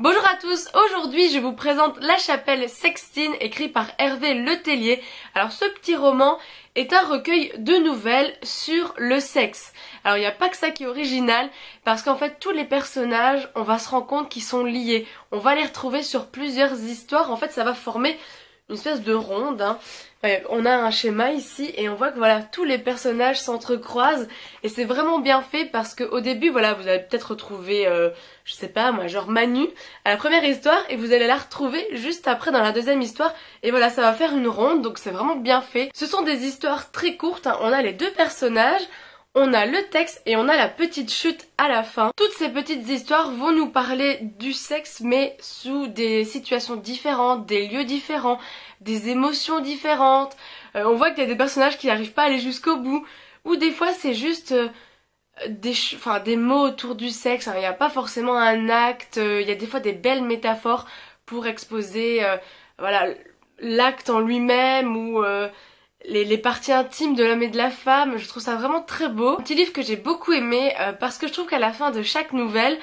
Bonjour à tous, aujourd'hui je vous présente La Chapelle Sextine écrit par Hervé Letellier. Alors ce petit roman est un recueil de nouvelles sur le sexe. Alors il n'y a pas que ça qui est original parce qu'en fait tous les personnages on va se rendre compte qu'ils sont liés. On va les retrouver sur plusieurs histoires, en fait ça va former une espèce de ronde. Hein. on a un schéma ici et on voit que voilà tous les personnages s'entrecroisent et c'est vraiment bien fait parce que au début voilà vous allez peut-être retrouver euh, je sais pas moi genre Manu à la première histoire et vous allez la retrouver juste après dans la deuxième histoire et voilà ça va faire une ronde donc c'est vraiment bien fait. Ce sont des histoires très courtes, hein. on a les deux personnages on a le texte et on a la petite chute à la fin. Toutes ces petites histoires vont nous parler du sexe mais sous des situations différentes, des lieux différents, des émotions différentes. Euh, on voit qu'il y a des personnages qui n'arrivent pas à aller jusqu'au bout ou des fois c'est juste euh, des, des mots autour du sexe, hein, il n'y a pas forcément un acte, euh, il y a des fois des belles métaphores pour exposer voilà l'acte en lui-même ou les, parties intimes de l'homme et de la femme. Je trouve ça vraiment très beau. Un petit livre que j'ai beaucoup aimé euh, parce que je trouve qu'à la fin de chaque nouvelle,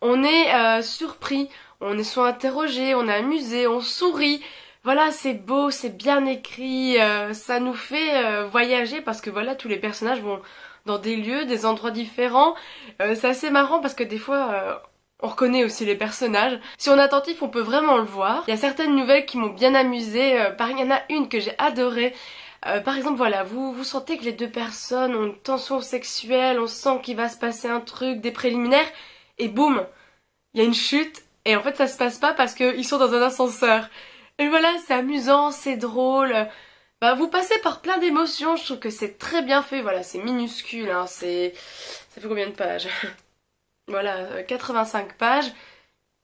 on est euh, surpris, on est soit interrogé, on est amusé, on sourit. Voilà, c'est beau, c'est bien écrit, euh, ça nous fait voyager parce que voilà, tous les personnages vont dans des lieux, des endroits différents. c'est assez marrant parce que des fois, on reconnaît aussi les personnages. Si on est attentif, on peut vraiment le voir. Il y a certaines nouvelles qui m'ont bien amusée. par il y en a une que j'ai adorée. Euh, par exemple, voilà, vous, vous sentez que les deux personnes ont une tension sexuelle, on sent qu'il va se passer un truc, des préliminaires, et boum, il y a une chute, et en fait ça se passe pas parce qu'ils sont dans un ascenseur. Et voilà, c'est amusant, c'est drôle. Bah, vous passez par plein d'émotions, je trouve que c'est très bien fait, voilà, c'est minuscule, hein, c'est... ça fait combien de pages Voilà, 85 euh, pages,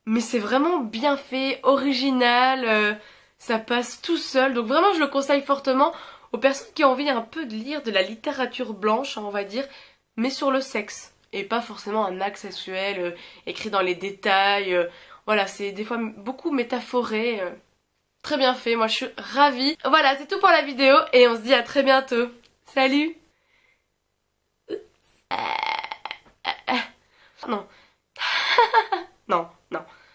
mais c'est vraiment bien fait, original, euh, ça passe tout seul, donc vraiment je le conseille fortement, personnes qui ont envie un peu de lire de la littérature blanche, hein, on va dire, mais sur le sexe. Et pas forcément un acte sexuel euh, écrit dans les détails. Euh, voilà, c'est des fois beaucoup métaphoré. Euh. très bien fait, moi je suis ravie. Voilà, c'est tout pour la vidéo et on se dit à très bientôt. Salut